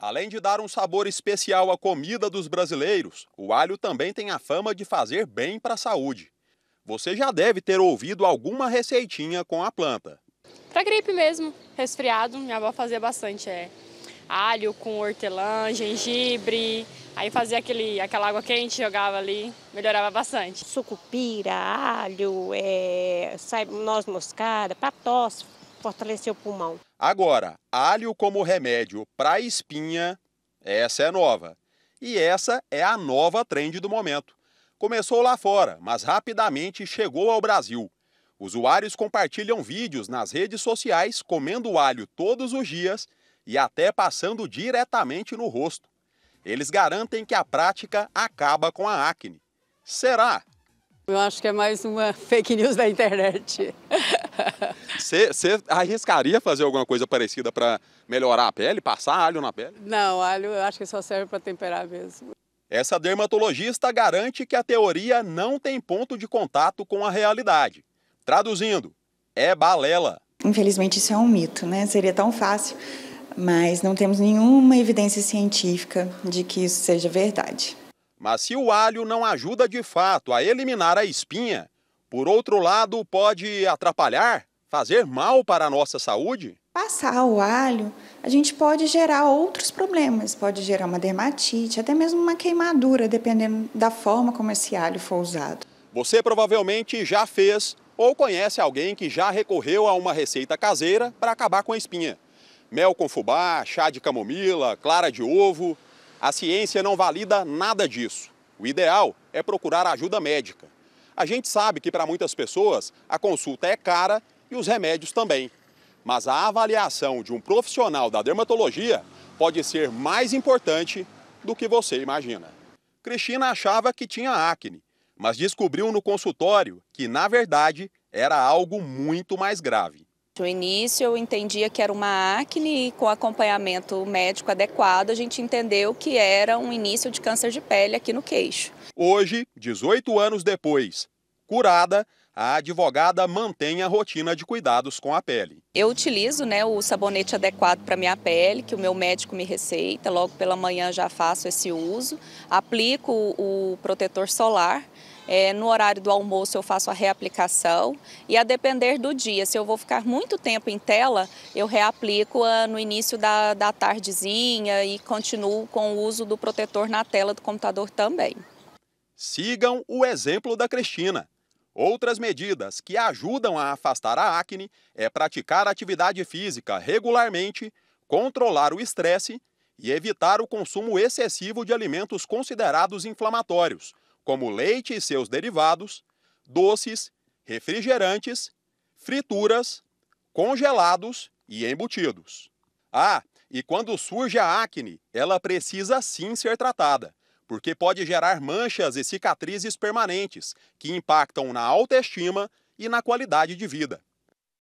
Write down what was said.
Além de dar um sabor especial à comida dos brasileiros, o alho também tem a fama de fazer bem para a saúde. Você já deve ter ouvido alguma receitinha com a planta. Para gripe mesmo, resfriado, minha avó fazia bastante. É alho com hortelã, gengibre, aí fazia aquele, aquela água quente, jogava ali, melhorava bastante. Sucupira, alho, é, sai, noz moscada, para tosse, fortalecer o pulmão. Agora, alho como remédio para espinha, essa é nova. E essa é a nova trend do momento. Começou lá fora, mas rapidamente chegou ao Brasil. Usuários compartilham vídeos nas redes sociais comendo alho todos os dias e até passando diretamente no rosto. Eles garantem que a prática acaba com a acne. Será? Eu acho que é mais uma fake news da internet. Você arriscaria fazer alguma coisa parecida para melhorar a pele, passar alho na pele? Não, alho eu acho que só serve para temperar mesmo. Essa dermatologista garante que a teoria não tem ponto de contato com a realidade. Traduzindo, é balela. Infelizmente, isso é um mito, né? Seria tão fácil, mas não temos nenhuma evidência científica de que isso seja verdade. Mas se o alho não ajuda de fato a eliminar a espinha, por outro lado, pode atrapalhar, fazer mal para a nossa saúde? Passar o alho, a gente pode gerar outros problemas, pode gerar uma dermatite, até mesmo uma queimadura, dependendo da forma como esse alho for usado. Você provavelmente já fez ou conhece alguém que já recorreu a uma receita caseira para acabar com a espinha. Mel com fubá, chá de camomila, clara de ovo. A ciência não valida nada disso. O ideal é procurar ajuda médica. A gente sabe que para muitas pessoas a consulta é cara e os remédios também. Mas a avaliação de um profissional da dermatologia pode ser mais importante do que você imagina. Cristina achava que tinha acne, mas descobriu no consultório que, na verdade, era algo muito mais grave. No início eu entendia que era uma acne e com acompanhamento médico adequado a gente entendeu que era um início de câncer de pele aqui no queixo. Hoje, 18 anos depois, curada, a advogada mantém a rotina de cuidados com a pele. Eu utilizo né, o sabonete adequado para minha pele, que o meu médico me receita, logo pela manhã já faço esse uso. Aplico o protetor solar é, no horário do almoço eu faço a reaplicação e a depender do dia, se eu vou ficar muito tempo em tela, eu reaplico a, ah, no início da, da tardezinha e continuo com o uso do protetor na tela do computador também. Sigam o exemplo da Cristina. Outras medidas que ajudam a afastar a acne é praticar atividade física regularmente, controlar o estresse e evitar o consumo excessivo de alimentos considerados inflamatórios, como leite e seus derivados, doces, refrigerantes, frituras, congelados e embutidos. Ah, e quando surge a acne, ela precisa sim ser tratada, porque pode gerar manchas e cicatrizes permanentes que impactam na autoestima e na qualidade de vida.